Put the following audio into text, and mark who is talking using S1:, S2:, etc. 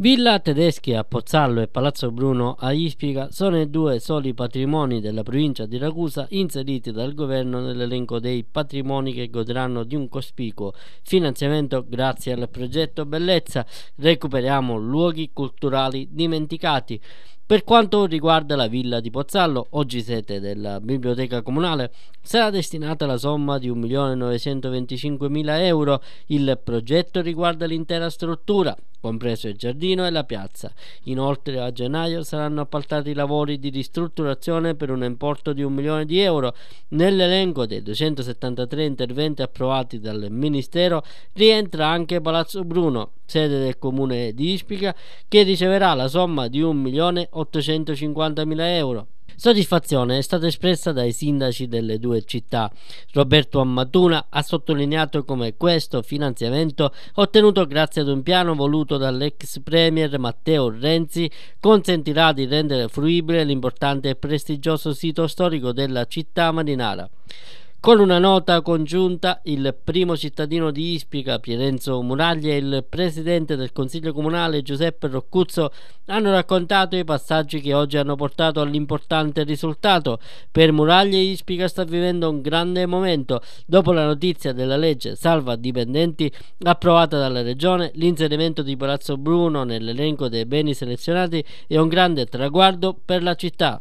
S1: Villa Tedeschi a Pozzallo e Palazzo Bruno a Ispica sono i due soli patrimoni della provincia di Ragusa inseriti dal governo nell'elenco dei patrimoni che godranno di un cospicuo finanziamento grazie al progetto Bellezza Recuperiamo luoghi culturali dimenticati. Per quanto riguarda la villa di Pozzallo, oggi sede della biblioteca comunale, sarà destinata la somma di 1.925.000 euro. Il progetto riguarda l'intera struttura, compreso il giardino e la piazza. Inoltre a gennaio saranno appaltati i lavori di ristrutturazione per un importo di un milione di euro. Nell'elenco dei 273 interventi approvati dal Ministero rientra anche Palazzo Bruno, sede del comune di Ispica, che riceverà la somma di 1.850.000 euro. Soddisfazione è stata espressa dai sindaci delle due città. Roberto Ammatuna ha sottolineato come questo finanziamento, ottenuto grazie ad un piano voluto dall'ex premier Matteo Renzi, consentirà di rendere fruibile l'importante e prestigioso sito storico della città marinara. Con una nota congiunta, il primo cittadino di Ispica, Pierenzo Muraglia, e il presidente del Consiglio Comunale, Giuseppe Roccuzzo, hanno raccontato i passaggi che oggi hanno portato all'importante risultato. Per Muraglia Ispica sta vivendo un grande momento. Dopo la notizia della legge salva dipendenti approvata dalla Regione, l'inserimento di Palazzo Bruno nell'elenco dei beni selezionati è un grande traguardo per la città.